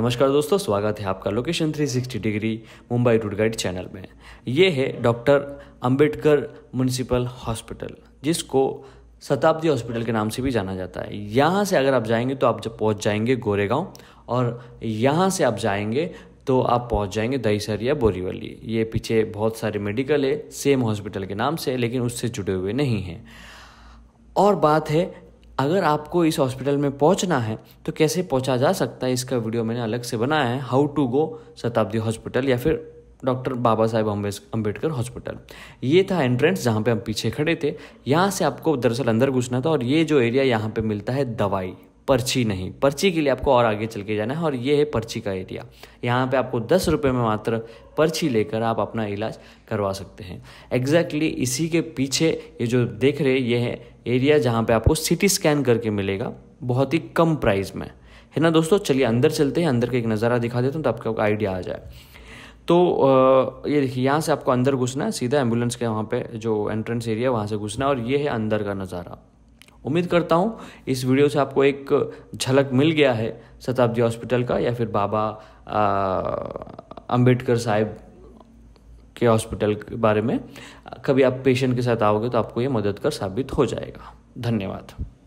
नमस्कार दोस्तों स्वागत है आपका location 360 degree Mumbai tour guide channel में ये है डॉक्टर अंबेडकर म्यूनसिपल हॉस्पिटल जिसको शताब्दी हॉस्पिटल के नाम से भी जाना जाता है यहाँ से अगर आप जाएंगे तो आप जब पहुँच जाएंगे गोरेगांव और यहाँ से आप जाएंगे तो आप पहुंच जाएंगे दहीसर या बोरीवली ये पीछे बहुत सारे मेडिकल है सेम हॉस्पिटल के नाम से लेकिन उससे जुड़े हुए नहीं हैं और बात है अगर आपको इस हॉस्पिटल में पहुंचना है तो कैसे पहुंचा जा सकता है इसका वीडियो मैंने अलग से बनाया है हाउ टू गो शताब्दी हॉस्पिटल या फिर doctor Babasaheb Ambedkar hospital ये था एंट्रेंस जहाँ पे हम पीछे खड़े थे यहाँ से आपको दरअसल अंदर घुसना था और ये जो एरिया यहाँ पे मिलता है दवाई पर्ची नहीं पर्ची के लिए आपको और आगे चल के जाना है और ये है पर्ची का एरिया यहाँ पे आपको दस रुपये में मात्र पर्ची लेकर आप अपना इलाज करवा सकते हैं एग्जैक्टली exactly इसी के पीछे ये जो देख रहे ये है एरिया जहाँ पे आपको सिटी स्कैन करके मिलेगा बहुत ही कम प्राइस में है ना दोस्तों चलिए अंदर चलते हैं अंदर का एक नज़ारा दिखा देता हूँ तो आपका आइडिया आ जाए तो ये देखिए यहाँ से आपको अंदर घुसना है सीधा एम्बुलेंस के वहाँ पे जो एंट्रेंस एरिया वहाँ से घुसना है और ये है अंदर का नज़ारा उम्मीद करता हूँ इस वीडियो से आपको एक झलक मिल गया है शताब्दी हॉस्पिटल का या फिर बाबा अम्बेडकर साहब के हॉस्पिटल के बारे में कभी आप पेशेंट के साथ आओगे तो आपको ये मददगार साबित हो जाएगा धन्यवाद